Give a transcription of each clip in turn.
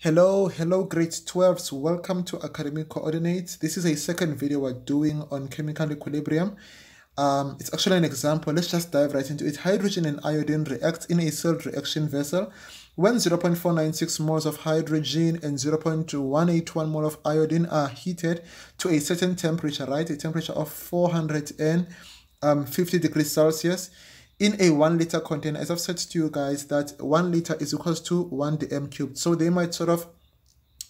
Hello, hello grade 12s, welcome to Academic Coordinates. This is a second video we're doing on chemical equilibrium. Um, it's actually an example, let's just dive right into it. Hydrogen and iodine react in a cell reaction vessel. When 0.496 moles of hydrogen and 0.181 mole of iodine are heated to a certain temperature, right? A temperature of 450 um, degrees Celsius, in a one liter container as i've said to you guys that one liter is equals to one dm cubed so they might sort of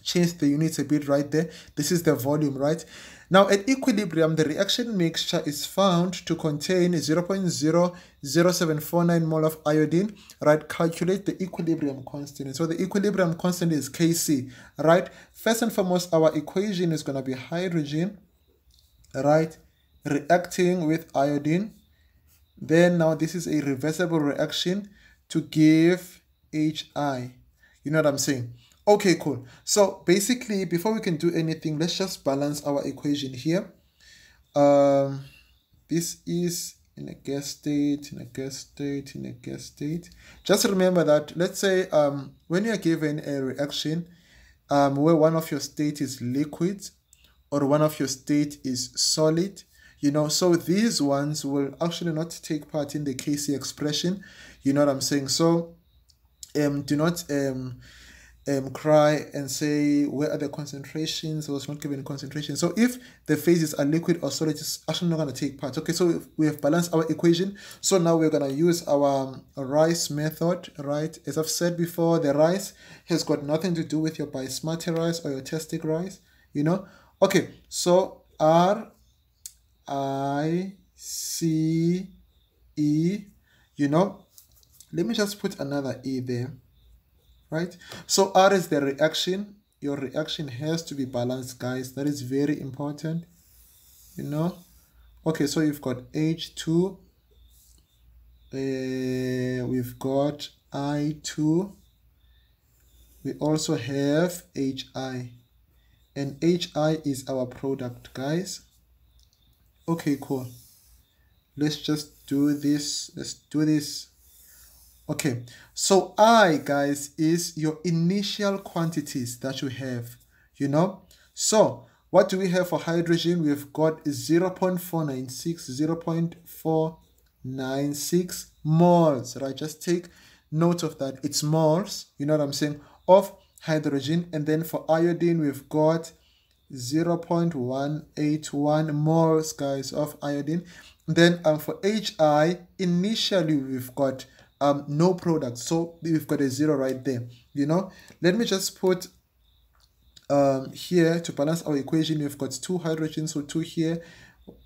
change the units a bit right there this is the volume right now at equilibrium the reaction mixture is found to contain 0.00749 mole of iodine right calculate the equilibrium constant so the equilibrium constant is kc right first and foremost our equation is going to be hydrogen right reacting with iodine then now this is a reversible reaction to give HI. You know what I'm saying? Okay, cool. So basically, before we can do anything, let's just balance our equation here. Um, this is in a gas state, in a gas state, in a gas state. Just remember that, let's say, um, when you are given a reaction um, where one of your state is liquid or one of your state is solid, you know so these ones will actually not take part in the kc expression you know what i'm saying so um do not um um, cry and say where are the concentrations I was not given concentration so if the phases are liquid or solid it's actually not going to take part okay so we have balanced our equation so now we're going to use our um, rice method right as i've said before the rice has got nothing to do with your bismati rice or your testic rice you know okay so r I C E. You know, let me just put another E there, right? So R is the reaction. Your reaction has to be balanced, guys. That is very important, you know. Okay, so you've got H2. Uh, eh, we've got I2. We also have HI. And HI is our product, guys okay cool let's just do this let's do this okay so i guys is your initial quantities that you have you know so what do we have for hydrogen we've got 0 0.496 0 0.496 moles right just take note of that it's moles you know what i'm saying of hydrogen and then for iodine we've got 0.181 moles, guys, of iodine. Then um, for HI, initially we've got um, no product. So we've got a zero right there, you know. Let me just put um, here to balance our equation. We've got two hydrogens, so two here.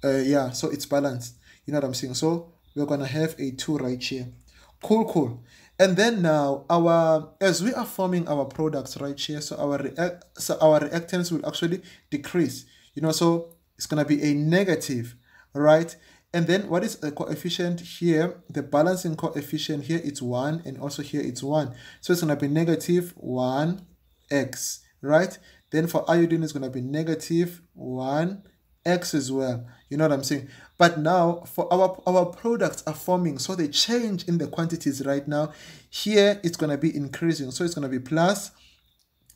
Uh, yeah, so it's balanced. You know what I'm saying? So we're going to have a two right here. Cool, cool. And then now, our as we are forming our products right here, so our react, so our reactants will actually decrease. You know, so it's gonna be a negative, right? And then what is the coefficient here? The balancing coefficient here it's one, and also here it's one. So it's gonna be negative one x, right? Then for iodine it's gonna be negative one X as well. You know what I'm saying? But now for our our products are forming, so they change in the quantities right now. Here it's gonna be increasing, so it's gonna be plus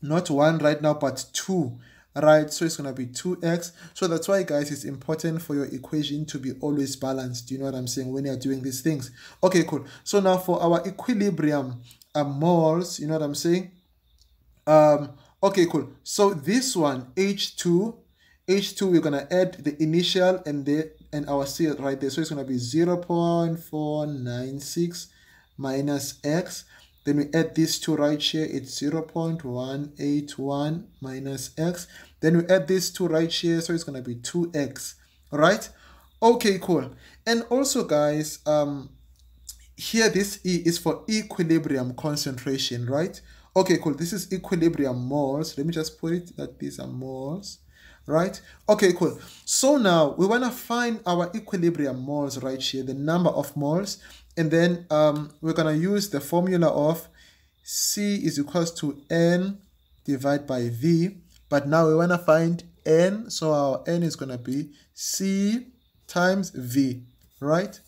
not one right now, but two right so it's going to be 2x so that's why guys it's important for your equation to be always balanced you know what i'm saying when you're doing these things okay cool so now for our equilibrium uh, moles you know what i'm saying um okay cool so this one h2 H2, we're going to add the initial and the and our C right there. So it's going to be 0 0.496 minus X. Then we add these two right here. It's 0 0.181 minus X. Then we add these two right here. So it's going to be 2X, right? Okay, cool. And also, guys, um, here this E is for equilibrium concentration, right? Okay, cool. This is equilibrium moles. Let me just put it that these are moles right? Okay, cool. So now we want to find our equilibrium moles right here, the number of moles. And then um, we're going to use the formula of C is equals to N divided by V. But now we want to find N. So our N is going to be C times V, right?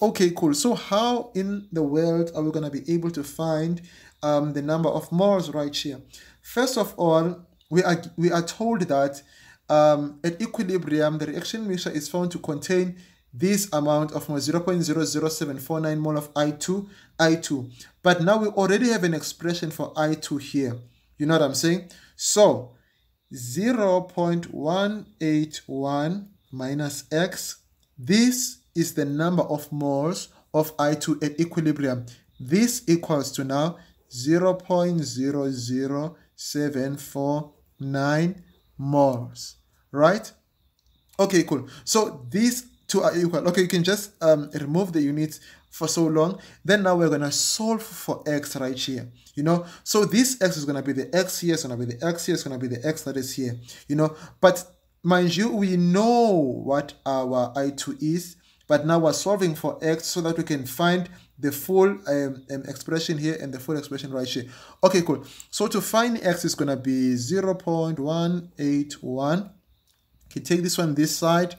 Okay, cool. So how in the world are we going to be able to find um, the number of moles right here? First of all, we are, we are told that um, at equilibrium, the reaction mixture is found to contain this amount of 0.00749 mole of I2, I2. But now we already have an expression for I2 here. You know what I'm saying? So 0.181 minus X, this is the number of moles of I2 at equilibrium. This equals to now 0.00749 moles, right? Okay, cool. So these two are equal. Okay, you can just um, remove the units for so long. Then now we're going to solve for x right here, you know. So this x is going to be the x here, it's going to be the x here, it's going to be the x that is here, you know. But mind you, we know what our i2 is, but now we're solving for x so that we can find the full um, um, expression here and the full expression right here. Okay, cool. So to find x is going to be 0 0.181. Okay, take this one this side,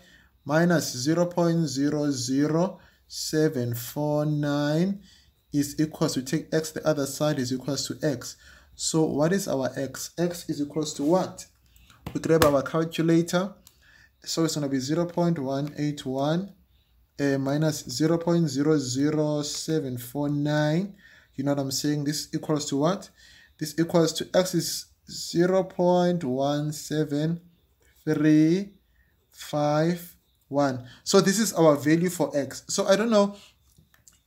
minus 0 0.00749 is equals to take x the other side is equals to x. So what is our x? x is equals to what? We grab our calculator. So it's going to be 0 0.181 uh, minus 0.00749 you know what i'm saying this equals to what this equals to x is 0.17351 so this is our value for x so i don't know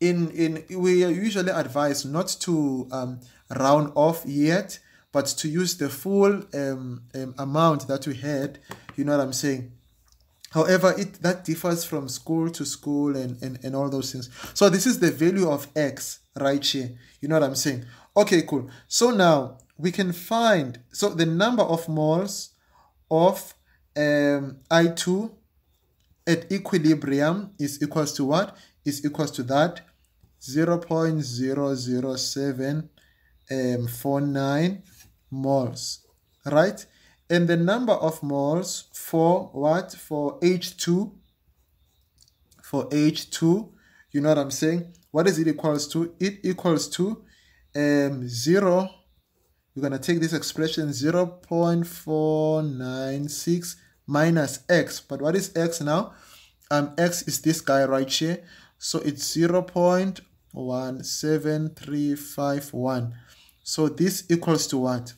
in in we are usually advised not to um, round off yet but to use the full um, um, amount that we had you know what i'm saying However, it that differs from school to school and, and, and all those things. So this is the value of x right here. You know what I'm saying? Okay, cool. So now we can find, so the number of moles of um, I2 at equilibrium is equals to what? Is equals to that 0.00749 um, moles, right? and the number of moles for what? For H2, for H2, you know what I'm saying? What is it equals to? It equals to um, 0, we are going to take this expression 0 0.496 minus x. But what is x now? Um, x is this guy right here. So it's 0 0.17351. So this equals to what?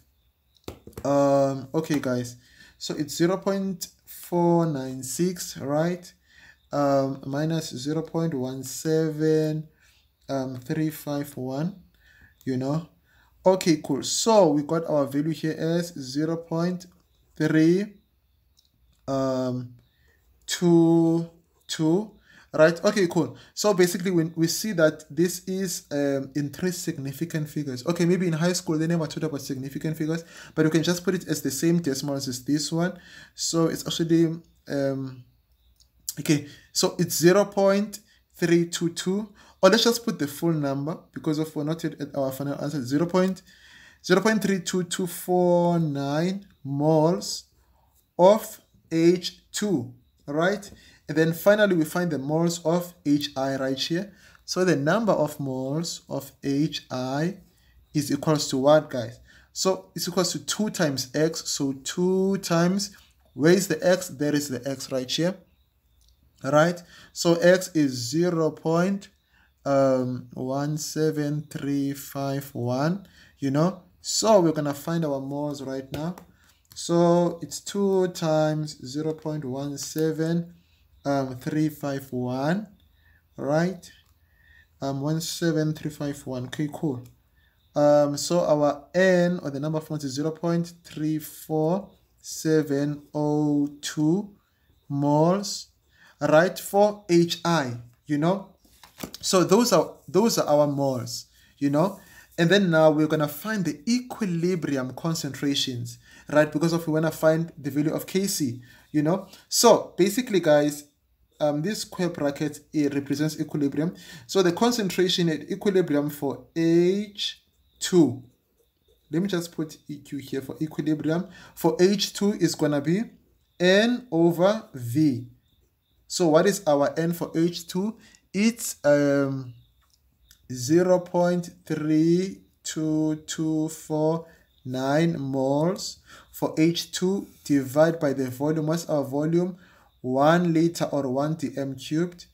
um okay guys so it's 0 0.496 right um minus 0 0.17351 um, three five one. you know okay cool so we got our value here as 0 0.3 um 2 2 right okay cool so basically when we see that this is um, in three significant figures okay maybe in high school they never taught about significant figures but you can just put it as the same decimals as this one so it's actually um okay so it's 0 0.322 or let's just put the full number because of we're not yet at our final answer 0. 0.32249 moles of H2 right and then finally, we find the moles of HI right here. So the number of moles of HI is equals to what, guys? So it's equals to 2 times x. So 2 times, where is the x? There is the x right here. All right? So x is 0 um, 0.17351, you know? So we're going to find our moles right now. So it's 2 times 0 0.17 um, 351 right um 17351 okay cool um so our n or the number of months is 0 0.34702 moles right for hi you know so those are those are our moles you know and then now we're going to find the equilibrium concentrations right because of we want to find the value of kc you know so basically guys um, this square bracket it represents equilibrium. So the concentration at equilibrium for H2, let me just put EQ here for equilibrium, for H2 is going to be N over V. So what is our N for H2? It's um, 0.32249 moles for H2 divided by the volume. What's our volume? 1 liter or 1 dm cubed,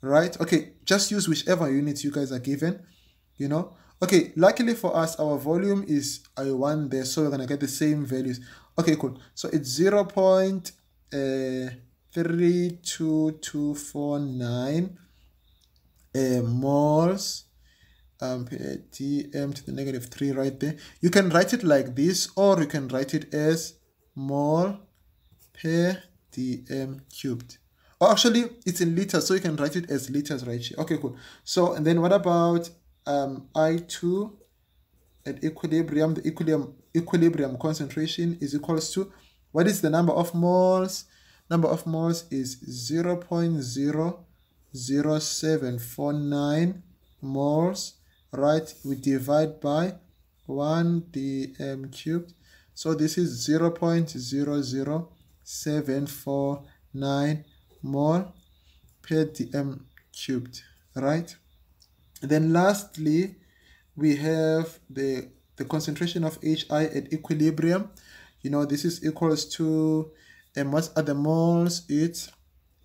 right? Okay, just use whichever unit you guys are given, you know? Okay, luckily for us, our volume is I1 there, so we're going to get the same values. Okay, cool. So it's 0 uh, 0.32249 uh, moles um, dm to the negative 3 right there. You can write it like this or you can write it as mole per dm cubed. Oh, actually, it's in liters, so you can write it as liters right here. Okay, cool. So, and then what about um, I2 at equilibrium? The equilibrium, equilibrium concentration is equals to, what is the number of moles? Number of moles is 0 0.00749 moles, right? We divide by 1 dm cubed. So this is 0 0.00 749 mole per dm cubed right then lastly we have the the concentration of hi at equilibrium you know this is equals to and what's at the moles it's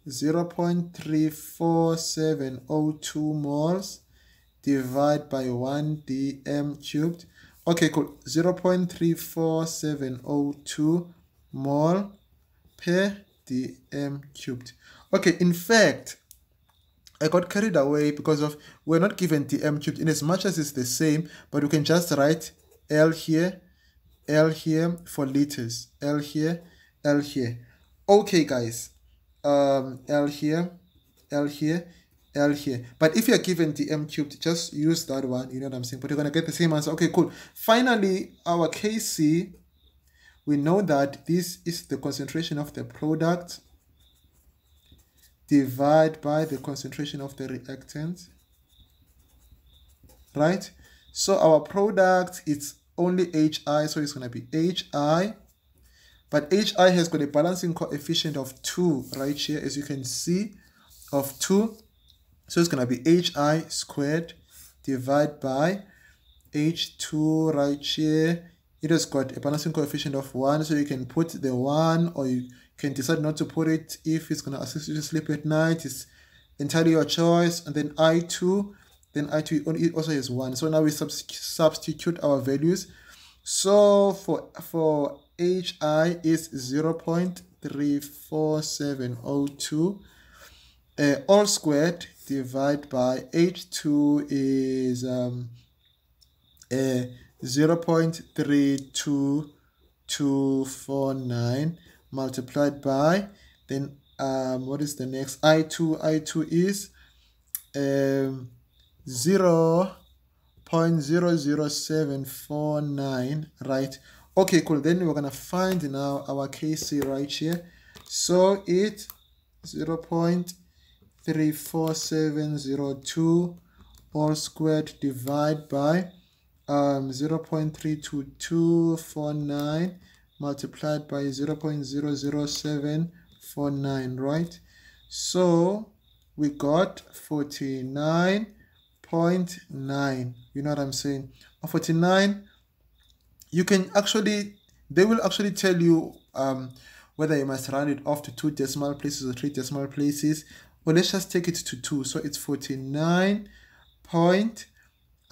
0.34702 moles divided by 1 dm cubed okay cool 0.34702 mole per dm cubed. Okay, in fact, I got carried away because of we're not given dm cubed in as much as it's the same, but we can just write L here, L here for liters, L here, L here. Okay, guys, um, L here, L here, L here. But if you're given dm cubed, just use that one, you know what I'm saying? But you're going to get the same answer. Okay, cool. Finally, our KC we know that this is the concentration of the product divided by the concentration of the reactant, right? So our product, it's only HI, so it's going to be HI. But HI has got a balancing coefficient of 2 right here, as you can see, of 2. So it's going to be HI squared divided by H2 right here it has got a balancing coefficient of 1 so you can put the 1 or you can decide not to put it if it's going to assist you to sleep at night it's entirely your choice and then i2 then i2 also has 1 so now we substitute our values so for for hi is 0 0.34702 uh, all squared divided by h2 is um, uh, 0 0.32249 multiplied by then um, what is the next i2 i2 is um, 0 0.00749 right okay cool then we're gonna find now our kc right here so it 0 0.34702 all squared divide by um, 0 0.32249 multiplied by 0 0.00749, right? So we got 49.9. You know what I'm saying? 49, you can actually, they will actually tell you um, whether you must round it off to two decimal places or three decimal places. Well, let's just take it to two. So it's 49 point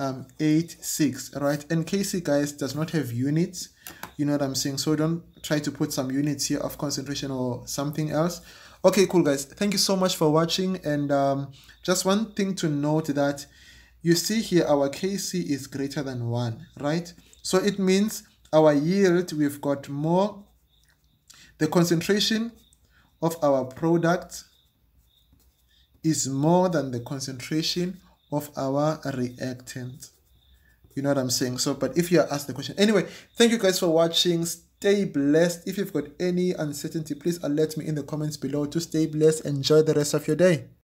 um, 8, 6, right? And KC, guys, does not have units. You know what I'm saying? So don't try to put some units here of concentration or something else. Okay, cool, guys. Thank you so much for watching. And um, just one thing to note that you see here our KC is greater than 1, right? So it means our yield, we've got more. The concentration of our product is more than the concentration of our reactant. You know what I'm saying? So, but if you are asked the question. Anyway, thank you guys for watching. Stay blessed. If you've got any uncertainty, please alert me in the comments below to stay blessed. Enjoy the rest of your day.